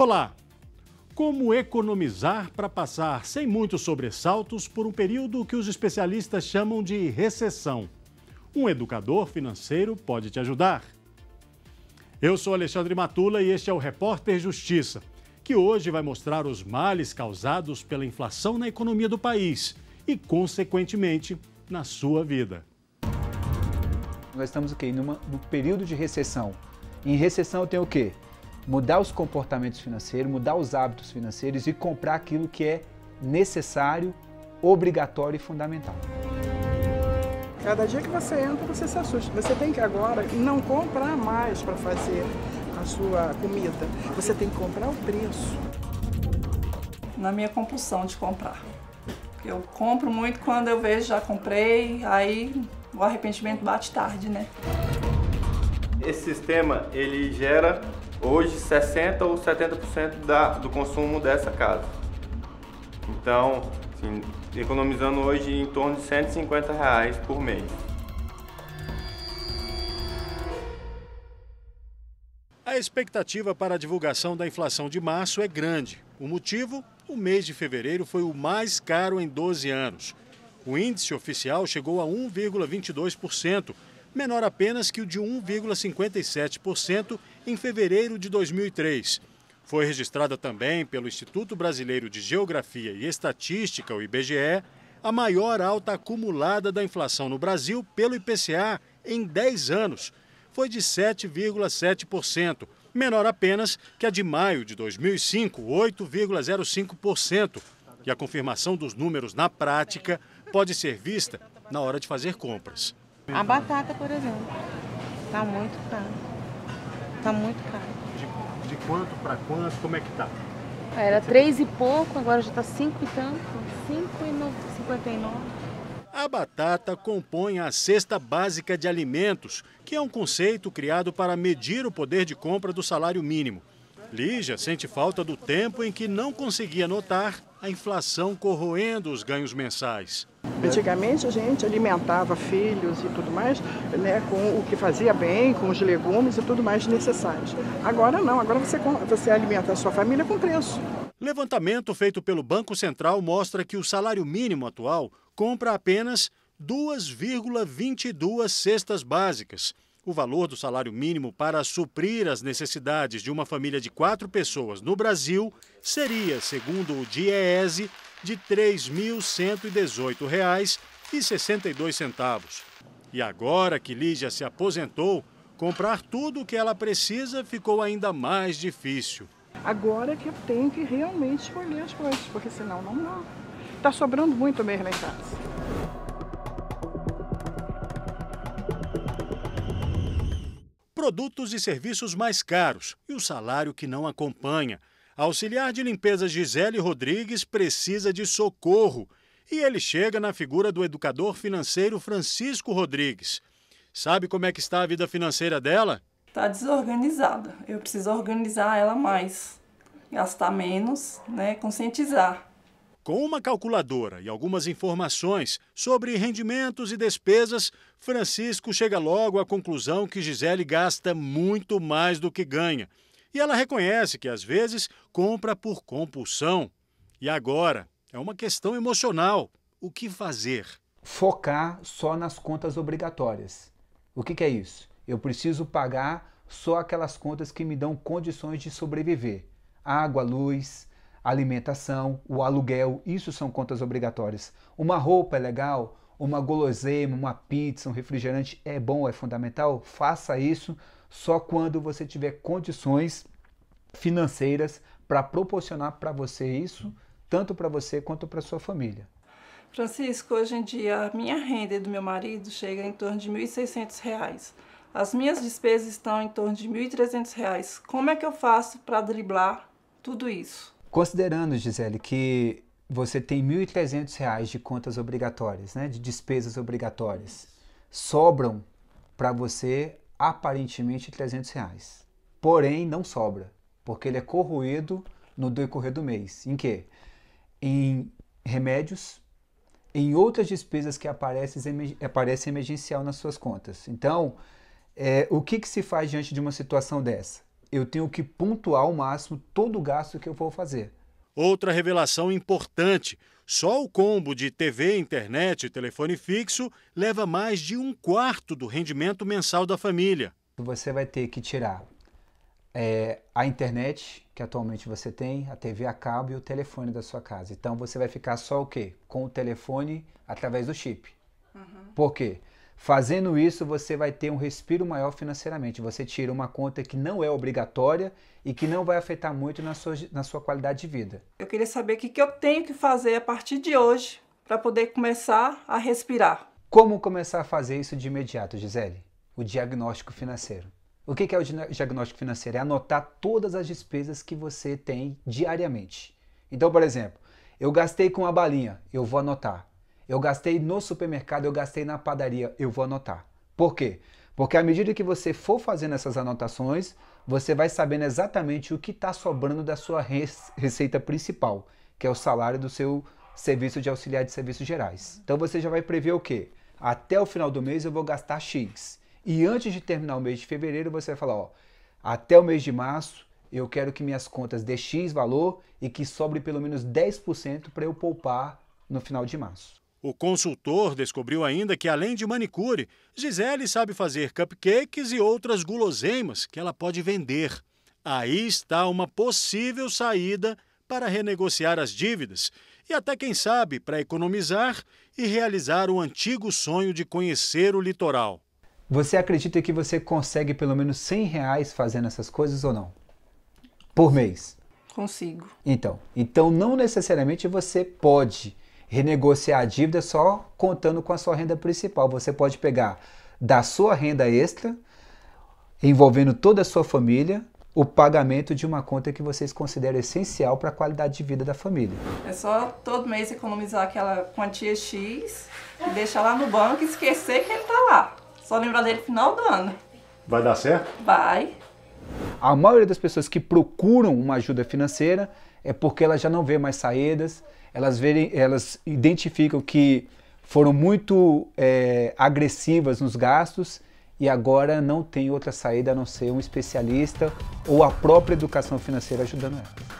Olá! Como economizar para passar sem muitos sobressaltos por um período que os especialistas chamam de recessão? Um educador financeiro pode te ajudar. Eu sou Alexandre Matula e este é o Repórter Justiça, que hoje vai mostrar os males causados pela inflação na economia do país e, consequentemente, na sua vida. Nós estamos aqui numa, no período de recessão. Em recessão tem o quê? mudar os comportamentos financeiros, mudar os hábitos financeiros e comprar aquilo que é necessário, obrigatório e fundamental. Cada dia que você entra, você se assusta. Você tem que agora não comprar mais para fazer a sua comida. Você tem que comprar o preço. Na minha compulsão de comprar. Eu compro muito quando eu vejo já comprei, aí o arrependimento bate tarde, né? Esse sistema, ele gera hoje 60 ou 70% da, do consumo dessa casa. Então, assim, economizando hoje em torno de 150 reais por mês. A expectativa para a divulgação da inflação de março é grande. O motivo? O mês de fevereiro foi o mais caro em 12 anos. O índice oficial chegou a 1,22%, menor apenas que o de 1,57% em fevereiro de 2003. Foi registrada também pelo Instituto Brasileiro de Geografia e Estatística, o IBGE, a maior alta acumulada da inflação no Brasil pelo IPCA em 10 anos. Foi de 7,7%, menor apenas que a de maio de 2005, 8,05%. E a confirmação dos números na prática pode ser vista na hora de fazer compras. A batata, por exemplo, tá muito cara. Tá muito cara. De, de quanto para quanto? Como é que tá? Ah, era três e pouco, agora já tá cinco e tanto. Cinco e cinquenta e nove. A batata compõe a cesta básica de alimentos, que é um conceito criado para medir o poder de compra do salário mínimo. Lígia sente falta do tempo em que não conseguia notar a inflação corroendo os ganhos mensais. Antigamente a gente alimentava filhos e tudo mais né, com o que fazia bem, com os legumes e tudo mais necessários. Agora não, agora você, você alimenta a sua família com preço. Levantamento feito pelo Banco Central mostra que o salário mínimo atual compra apenas 2,22 cestas básicas. O valor do salário mínimo para suprir as necessidades de uma família de quatro pessoas no Brasil seria, segundo o DIEESE, de R$ 3.118,62. E agora que Lígia se aposentou, comprar tudo o que ela precisa ficou ainda mais difícil. Agora que eu tenho que realmente escolher as coisas, porque senão não dá. Está sobrando muito mesmo em casa. Produtos e serviços mais caros e o salário que não acompanha a auxiliar de limpeza Gisele Rodrigues precisa de socorro e ele chega na figura do educador financeiro Francisco Rodrigues. Sabe como é que está a vida financeira dela? Está desorganizada. Eu preciso organizar ela mais, gastar menos, né, conscientizar. Com uma calculadora e algumas informações sobre rendimentos e despesas, Francisco chega logo à conclusão que Gisele gasta muito mais do que ganha. E ela reconhece que às vezes compra por compulsão. E agora? É uma questão emocional. O que fazer? Focar só nas contas obrigatórias. O que, que é isso? Eu preciso pagar só aquelas contas que me dão condições de sobreviver. Água, luz, alimentação, o aluguel, isso são contas obrigatórias. Uma roupa é legal, uma guloseima, uma pizza, um refrigerante é bom, é fundamental, faça isso só quando você tiver condições financeiras para proporcionar para você isso, tanto para você quanto para sua família. Francisco, hoje em dia a minha renda do meu marido chega em torno de R$ 1.600. As minhas despesas estão em torno de R$ 1.300. Como é que eu faço para driblar tudo isso? Considerando, Gisele, que você tem R$ 1.300 de contas obrigatórias, né, de despesas obrigatórias, sobram para você aparentemente 300 reais. Porém, não sobra, porque ele é corroído no decorrer do mês. Em quê? Em remédios, em outras despesas que aparecem, emergencial nas suas contas. Então, é, o que, que se faz diante de uma situação dessa? Eu tenho que pontuar ao máximo todo o gasto que eu vou fazer. Outra revelação importante: só o combo de TV, internet e telefone fixo leva mais de um quarto do rendimento mensal da família. Você vai ter que tirar é, a internet, que atualmente você tem, a TV a cabo e o telefone da sua casa. Então você vai ficar só o quê? Com o telefone através do chip. Uhum. Por quê? Fazendo isso, você vai ter um respiro maior financeiramente. Você tira uma conta que não é obrigatória e que não vai afetar muito na sua, na sua qualidade de vida. Eu queria saber o que, eu tenho que fazer a partir de hoje para poder começar a respirar. Como começar a fazer isso de imediato, Gisele? O diagnóstico financeiro. O que é o diagnóstico financeiro? É anotar todas as despesas que você tem diariamente. Então, por exemplo, eu gastei com uma balinha, eu vou anotar eu gastei no supermercado, eu gastei na padaria, eu vou anotar. Por quê? Porque à medida que você for fazendo essas anotações, você vai sabendo exatamente o que está sobrando da sua receita principal, que é o salário do seu serviço de auxiliar de serviços gerais. Então você já vai prever o quê? Até o final do mês eu vou gastar X. E antes de terminar o mês de fevereiro, você vai falar, ó, até o mês de março eu quero que minhas contas dê X valor e que sobre pelo menos 10% para eu poupar no final de março. O consultor descobriu ainda que, além de manicure, Gisele sabe fazer cupcakes e outras guloseimas que ela pode vender. Aí está uma possível saída para renegociar as dívidas e, até quem sabe, para economizar e realizar o antigo sonho de conhecer o litoral. Você acredita que você consegue pelo menos 100 reais fazendo essas coisas ou não? Por mês? Consigo. Então, então não necessariamente você pode renegociar a dívida só contando com a sua renda principal. Você pode pegar da sua renda extra, envolvendo toda a sua família, o pagamento de uma conta que vocês consideram essencial para a qualidade de vida da família. É só todo mês economizar aquela quantia X e deixar lá no banco e esquecer que ele está lá. Só lembrar dele no final do ano. Vai dar certo? Vai. A maioria das pessoas que procuram uma ajuda financeira é porque ela já não vê mais saídas, elas, verem, elas identificam que foram muito é, agressivas nos gastos e agora não tem outra saída a não ser um especialista ou a própria educação financeira ajudando elas.